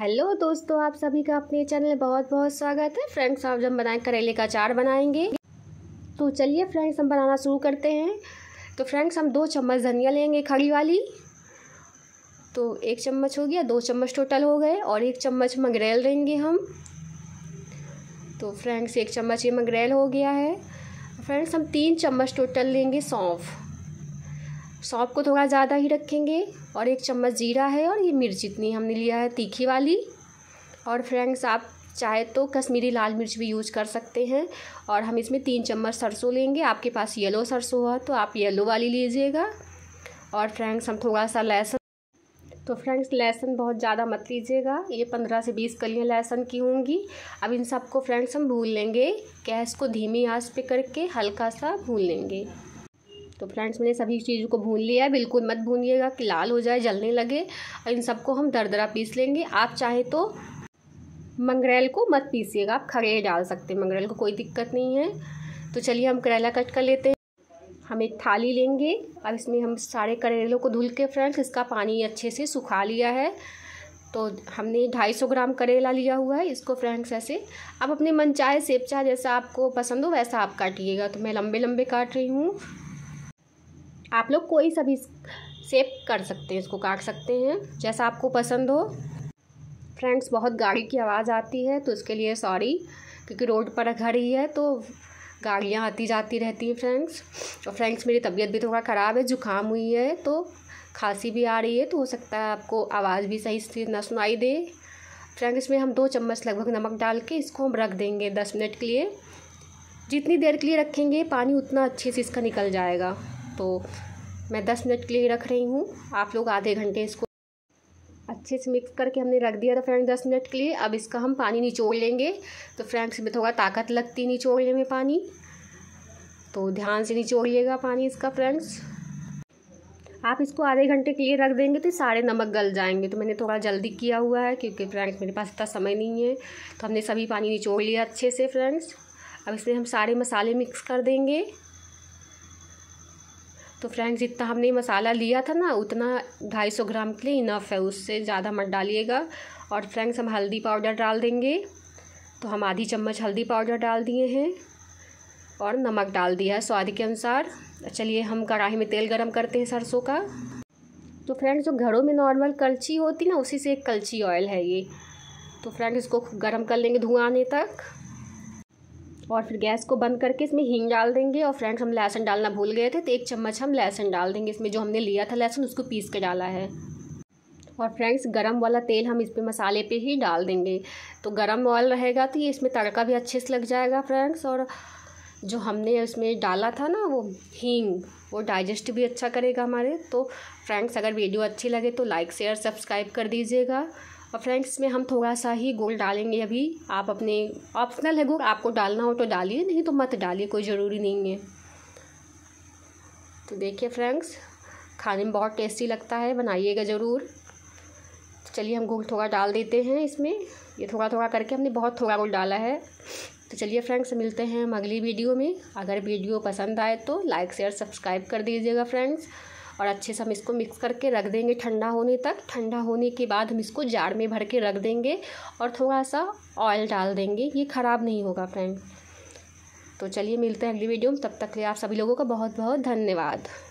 hello दोस्तों आप सभी का अपने चैनल में बहुत बहुत स्वागत है फ्रेंड्स आप जब बनाए करेले का अचार बनाएंगे तो चलिए फ्रेंड्स हम बनाना शुरू करते हैं तो फ्रेंड्स हम दो चम्मच धनिया लेंगे खड़ी वाली तो एक चम्मच हो गया दो चम्मच टोटल हो गए और एक चम्मच मंगरेल लेंगे हम तो फ्रेंड्स एक चम्मच ये मंगरेल हो गया है फ्रेंड्स हम तीन चम्मच टोटल लेंगे सौंफ सौंप को थोड़ा ज़्यादा ही रखेंगे और एक चम्मच जीरा है और ये मिर्च इतनी हमने लिया है तीखी वाली और फ्रेंड्स आप चाहे तो कश्मीरी लाल मिर्च भी यूज कर सकते हैं और हम इसमें तीन चम्मच सरसों लेंगे आपके पास येलो सरसों हो तो आप येलो वाली लीजिएगा और फ्रेंड्स हम थोड़ा सा लहसुन तो फ्रेंड्स लहसुन बहुत ज़्यादा मत लीजिएगा ये पंद्रह से बीस कलियाँ लहसुन की होंगी अब इन सबको फ्रेंड्स हम भून लेंगे गैस को धीमी आँच पे करके हल्का सा भून लेंगे तो फ्रेंड्स मैंने सभी चीज़ों को भून लिया है बिल्कुल मत भूनिएगा कि लाल हो जाए जलने लगे और इन सबको हम दरदरा पीस लेंगे आप चाहे तो मंगरेल को मत पीसिएगा आप खड़े डाल सकते हैं मंगरेल को कोई दिक्कत नहीं है तो चलिए हम करेला कट कर लेते हैं हम एक थाली लेंगे अब इसमें हम सारे करेलों को धुल के फ्रेंड्स इसका पानी अच्छे से सुखा लिया है तो हमने 250 ग्राम करेला लिया हुआ है इसको फ्रेंड्स ऐसे आप अपने मन चाहे सेब चाहे जैसा आपको पसंद हो वैसा आप काटिएगा तो मैं लंबे लंबे काट रही हूँ आप लोग कोई सा भी सेप कर सकते हैं इसको काट सकते हैं जैसा आपको पसंद हो फ्रेंड्स बहुत गाड़ी की आवाज़ आती है तो उसके लिए सॉरी क्योंकि रोड पर घर ही है तो गाड़ियाँ आती जाती रहती हैं फ्रेंड्स और फ्रेंड्स मेरी तबीयत भी थोड़ा ख़राब है जुकाम हुई है तो खांसी भी आ रही है तो हो सकता है आपको आवाज़ भी सही से ना सुनाई दे फ्रेंड्स इसमें हम दो चम्मच लगभग नमक डाल के इसको हम रख देंगे दस मिनट के लिए जितनी देर के लिए रखेंगे पानी उतना अच्छे से इसका निकल जाएगा तो मैं दस मिनट के लिए रख रही हूँ आप लोग आधे घंटे इसको अच्छे से मिक्स करके हमने रख दिया था फ्रेंड्स दस मिनट के लिए अब इसका हम पानी निचोड़ लेंगे तो फ्रेंड्स में थोड़ा ताकत लगती निचोड़ने में पानी तो ध्यान से निचोड़िएगा पानी इसका फ्रेंड्स आप इसको आधे घंटे के लिए रख देंगे तो सारे नमक गल जाएंगे तो मैंने थोड़ा जल्दी किया हुआ है क्योंकि फ्रेंड्स मेरे पास इतना समय नहीं है तो हमने सभी पानी निचोड़ लिया अच्छे से फ्रेंड्स अब इसमें हम सारे मसाले मिक्स कर देंगे तो फ्रेंड्स जितना हमने मसाला लिया था ना उतना ढाई सौ ग्राम के लिए इनफ है उससे ज़्यादा मत डालिएगा और फ्रेंड्स हम हल्दी पाउडर डाल देंगे तो हम आधी चम्मच हल्दी पाउडर डाल दिए हैं और नमक डाल दिया है स्वाद के अनुसार चलिए हम कढ़ाई में तेल गरम करते हैं सरसों का तो फ्रेंड्स जो घरों में नॉर्मल कलची होती ना उसी से एक कलची ऑयल है ये तो फ्रेंड्स इसको गर्म कर लेंगे धुआं आने तक और फिर गैस को बंद करके इसमें हींग डाल देंगे और फ्रेंड्स हम लहसुन डालना भूल गए थे तो एक चम्मच हम लहसुन डाल देंगे इसमें जो हमने लिया था लहसुन उसको पीस के डाला है और फ्रेंड्स गरम वाला तेल हम इस पे मसाले पे ही डाल देंगे तो गरम ऑयल रहेगा तो ये इसमें तड़का भी अच्छे से लग जाएगा फ्रेंड्स और जो हमने इसमें डाला था ना वो हींग वो डाइजेस्ट भी अच्छा करेगा हमारे तो फ्रेंड्स अगर वीडियो अच्छी लगे तो लाइक शेयर सब्सक्राइब कर दीजिएगा और फ्रेंड्स इसमें हम थोड़ा सा ही गुड़ डालेंगे अभी आप अपने ऑप्शनल है गुड़ आपको डालना हो तो डालिए नहीं तो मत डालिए कोई ज़रूरी नहीं है तो देखिए फ्रेंड्स खाने में बहुत टेस्टी लगता है बनाइएगा ज़रूर तो चलिए हम गुड़ थोड़ा डाल देते हैं इसमें ये थोड़ा थोड़ा करके हमने बहुत थोड़ा गुड़ डाला है तो चलिए फ्रेंड्स मिलते हैं हम अगली वीडियो में अगर वीडियो पसंद आए तो लाइक शेयर सब्सक्राइब कर दीजिएगा फ्रेंड्स और अच्छे से हम इसको मिक्स करके रख देंगे ठंडा होने तक ठंडा होने के बाद हम इसको जार में भर के रख देंगे और थोड़ा सा ऑयल डाल देंगे ये ख़राब नहीं होगा फ्रेंड तो चलिए मिलते हैं अगली वीडियो में तब तक के लिए आप सभी लोगों का बहुत बहुत धन्यवाद